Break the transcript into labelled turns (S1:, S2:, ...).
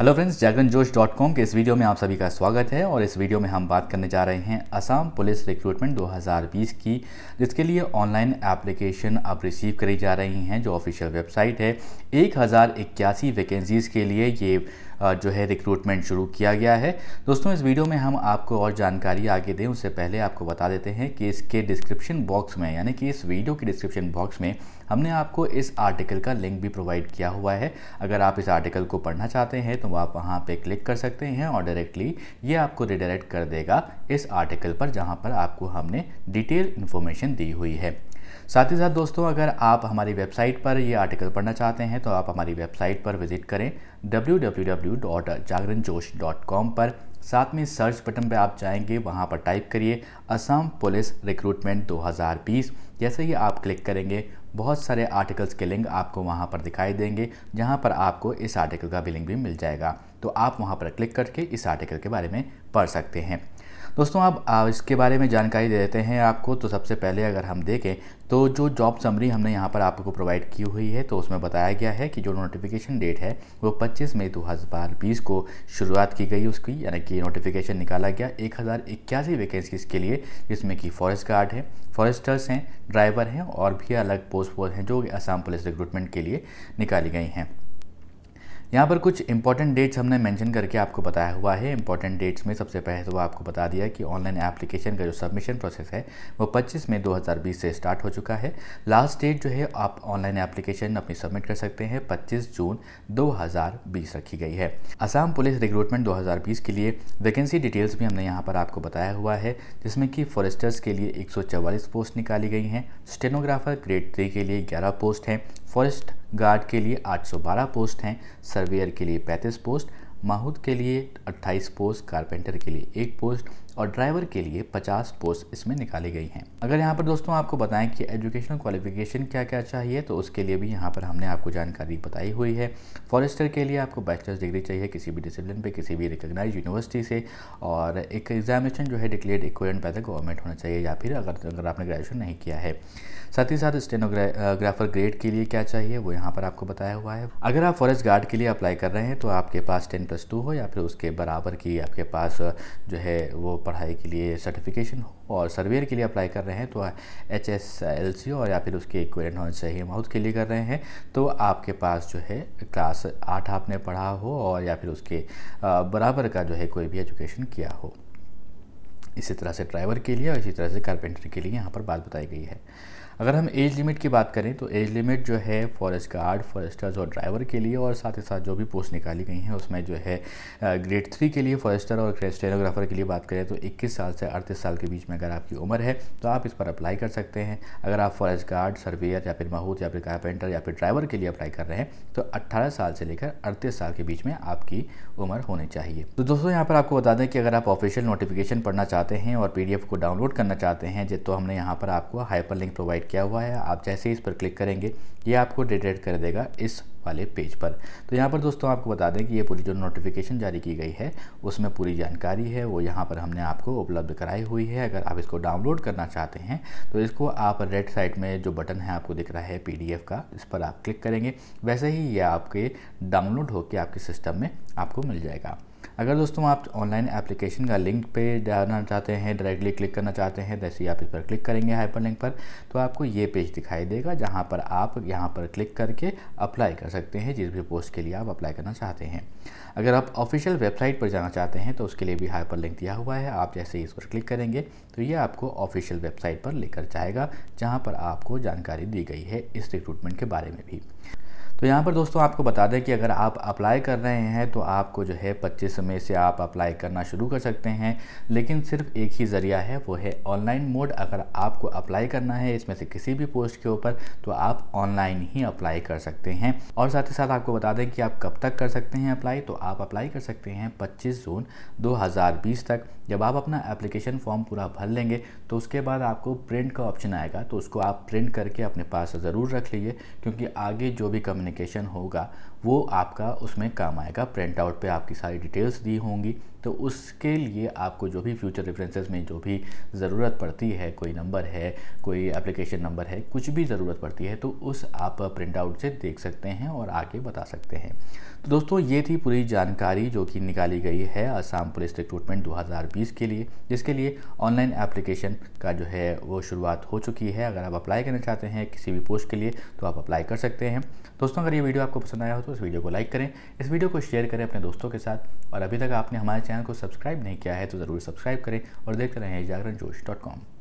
S1: hello friends जागरण जोश dot com के इस वीडियो में आप सभी का स्वागत है और इस वीडियो में हम बात करने जा रहे हैं असम पुलिस रिक्रूटमेंट 2020 की जिसके लिए ऑनलाइन एप्लीकेशन अब रिसीव करी जा रही हैं जो ऑफिशियल वेबसाइट है एक हज़ार इक्यासी वैकेंसीज़ के लिए ये जो है रिक्रूटमेंट शुरू किया गया है दोस्तों इस वीडियो में हम आपको और जानकारी आगे दें उससे पहले आपको बता देते हैं कि इसके डिस्क्रिप्शन बॉक्स में यानी कि इस वीडियो के डिस्क्रिप्शन बॉक्स में हमने आपको इस आर्टिकल का लिंक भी प्रोवाइड किया हुआ है अगर आप इस आर्टिकल को पढ़ना चाहते हैं तो आप वहाँ पर क्लिक कर सकते हैं और डायरेक्टली ये आपको रिडायरेक्ट कर देगा इस आर्टिकल पर जहाँ पर आपको हमने डिटेल इन्फॉर्मेशन दी हुई है साथ ही साथ दोस्तों अगर आप हमारी वेबसाइट पर ये आर्टिकल पढ़ना चाहते हैं तो आप हमारी वेबसाइट पर विजिट करें डब्ल्यू पर साथ में सर्च बटन पर आप जाएंगे वहाँ पर टाइप करिए असम पुलिस रिक्रूटमेंट 2020 जैसे ही आप क्लिक करेंगे बहुत सारे आर्टिकल्स के लिंक आपको वहाँ पर दिखाई देंगे जहाँ पर आपको इस आर्टिकल का भी लिंक भी मिल जाएगा तो आप वहाँ पर क्लिक करके इस आर्टिकल के बारे में पढ़ सकते हैं दोस्तों आप इसके बारे में जानकारी दे देते हैं आपको तो सबसे पहले अगर हम देखें तो जो जॉब समरी हमने यहाँ पर आपको प्रोवाइड की हुई है तो उसमें बताया गया है कि जो नोटिफिकेशन डेट है वो 25 मई दो हज़ार बीस को शुरुआत की गई उसकी यानी कि नोटिफिकेशन निकाला गया एक हज़ार इक्यासी वैकेंसीज के लिए जिसमें कि फॉरेस्ट गार्ड है फॉरेस्टर्स हैं ड्राइवर हैं और भी अलग पोस्ट पोस्ट हैं जो असम पुलिस रिक्रूटमेंट के लिए निकाली गई हैं यहाँ पर कुछ इंपॉर्टेंट डेट्स हमने मेंशन करके आपको बताया हुआ है इंपॉर्टेंट डेट्स में सबसे पहले तो आपको बता दिया कि ऑनलाइन एप्लीकेशन का जो सबमिशन प्रोसेस है वो 25 मई 2020 से स्टार्ट हो चुका है लास्ट डेट जो है आप ऑनलाइन एप्लीकेशन अपनी सबमिट कर सकते हैं 25 जून 2020 रखी गई है असम पुलिस रिक्रूटमेंट दो के लिए वैकेंसी डिटेल्स भी हमने यहाँ पर आपको बताया हुआ है जिसमें कि फॉरेस्टर्स के लिए एक पोस्ट निकाली गई हैं स्टेनोग्राफर ग्रेड थ्री के लिए ग्यारह पोस्ट हैं फॉरेस्ट गार्ड के लिए 812 पोस्ट हैं सर्वेयर के लिए 35 पोस्ट माहूद के लिए 28 पोस्ट कारपेंटर के लिए एक पोस्ट और ड्राइवर के लिए 50 पोस्ट इसमें निकाली गई हैं अगर यहाँ पर दोस्तों आपको बताएं कि एजुकेशनल क्वालिफिकेशन क्या क्या चाहिए तो उसके लिए भी यहाँ पर हमने आपको जानकारी बताई हुई है फॉरेस्टर के लिए आपको बैचलर्स डिग्री चाहिए किसी भी डिसिप्लिन पर किसी भी रिकोगनाइज यूनिवर्सिटी से और एक एग्जामिनेशन जो है declare equivalent by the government होना चाहिए या फिर अगर अगर आपने ग्रेजुएशन नहीं किया है साथ ही साथ स्टेनोग्राफर ग्रेड के लिए क्या चाहिए वो यहाँ पर आपको बताया हुआ है अगर आप फॉरेस्ट गार्ड के लिए अप्लाई कर रहे हैं तो आपके पास टेन प्लस टू हो या फिर उसके बराबर की आपके पास जो है वो पढ़ाई के लिए सर्टिफिकेशन हो और सर्वेयर के लिए अप्लाई कर रहे हैं तो एच एस एल सी और या फिर उसके इक्वेलेंट होना चाहिए माउथ के लिए कर रहे हैं तो आपके पास जो है क्लास आठ आपने पढ़ा हो और या फिर उसके बराबर का जो है कोई भी एजुकेशन किया हो इसी तरह से ड्राइवर के लिए और इसी तरह से कारपेंटर के लिए यहाँ पर बात बताई गई है अगर हम एज लिमिट की बात करें तो एज लिमिट जो है फॉरेस्ट गार्ड फॉरेस्टर्स और ड्राइवर के लिए और साथ ही साथ जो भी पोस्ट निकाली गई हैं उसमें जो है ग्रेड थ्री के लिए फॉरेस्टर और स्टेनोग्राफर के लिए बात करें तो इक्कीस साल से अड़तीस साल के बीच में अगर आपकी उम्र है तो आप इस पर अप्लाई कर सकते हैं अगर आप फॉरेस्ट गार्ड सर्वेयर या फिर महूत या फिर कारपेंटर या फिर ड्राइवर के लिए अप्लाई कर रहे हैं तो अट्ठारह साल से लेकर अड़तीस साल के बीच में आपकी उम्र होनी चाहिए तो दोस्तों यहाँ पर आपको बता दें कि अगर आप ऑफिशियल नोटिफिकेशन पढ़ना चाहते हैं और पी को डाउनलोड करना चाहते हैं तो हमने यहाँ पर आपको हाइपर लिंक प्रोवाइड किया हुआ है आप जैसे ही इस पर क्लिक करेंगे ये आपको डिटेक्ट कर देगा इस वाले पेज पर तो यहाँ पर दोस्तों आपको बता दें कि ये पूरी जो नोटिफिकेशन जारी की गई है उसमें पूरी जानकारी है वो यहाँ पर हमने आपको उपलब्ध कराई हुई है अगर आप इसको डाउनलोड करना चाहते हैं तो इसको आप रेड साइड में जो बटन है आपको दिख रहा है पी का इस पर आप क्लिक करेंगे वैसे ही ये आपके डाउनलोड होकर आपके सिस्टम में आपको मिल जाएगा अगर दोस्तों आप ऑनलाइन एप्लीकेशन का लिंक पे जाना चाहते हैं डायरेक्टली क्लिक करना चाहते हैं जैसे आप इस पर क्लिक करेंगे हाइपर लिंक पर तो आपको ये पेज दिखाई देगा जहाँ पर आप यहाँ पर क्लिक करके अप्लाई कर सकते हैं जिस भी पोस्ट के लिए आप अप्लाई करना चाहते हैं अगर आप ऑफिशियल वेबसाइट पर जाना चाहते हैं तो उसके लिए भी हाइपर लिंक दिया हुआ है आप जैसे ही इस पर क्लिक करेंगे तो ये आपको ऑफिशियल वेबसाइट पर लेकर जाएगा जहाँ पर आपको जानकारी दी गई है इस रिक्रूटमेंट के बारे में भी तो यहाँ पर दोस्तों आपको बता दें कि अगर आप अप्लाई कर रहे हैं तो आपको जो है पच्चीस मई से आप अप्लाई करना शुरू कर सकते हैं लेकिन सिर्फ एक ही ज़रिया है वो है ऑनलाइन मोड अगर आपको अप्लाई करना है इसमें से किसी भी पोस्ट के ऊपर तो आप ऑनलाइन ही अप्लाई कर सकते हैं और साथ ही साथ आपको बता दें कि आप कब तक कर सकते हैं अप्लाई तो आप अप्लाई कर सकते हैं पच्चीस जून दो तक जब आप अपना एप्लीकेशन फॉर्म पूरा भर लेंगे तो उसके बाद आपको प्रिंट का ऑप्शन आएगा तो उसको आप प्रिंट करके अपने पास ज़रूर रख लीजिए क्योंकि आगे जो भी कम्युनिकेशन कम्युनिकेशन होगा वो आपका उसमें काम आएगा प्रिंट आउट पे आपकी सारी डिटेल्स दी होंगी तो उसके लिए आपको जो भी फ्यूचर रेफरेंसेस में जो भी ज़रूरत पड़ती है कोई नंबर है कोई एप्लीकेशन नंबर है कुछ भी ज़रूरत पड़ती है तो उस आप प्रिंट आउट से देख सकते हैं और आगे बता सकते हैं तो दोस्तों ये थी पूरी जानकारी जो कि निकाली गई है आसाम पुलिस रिक्रूटमेंट 2020 के लिए जिसके लिए ऑनलाइन एप्लीकेशन का जो है वो शुरुआत हो चुकी है अगर आप अप्लाई करना चाहते हैं किसी भी पोस्ट के लिए तो आप अप्लाई कर सकते हैं दोस्तों अगर ये वीडियो आपको पसंद आया हो तो इस वीडियो को लाइक करें इस वीडियो को शेयर करें अपने दोस्तों के साथ और अभी तक आपने हमारे चैनल को सब्सक्राइब नहीं किया है तो ज़रूर सब्सक्राइब करें और देखते रहें जागरण जोश डॉट कॉम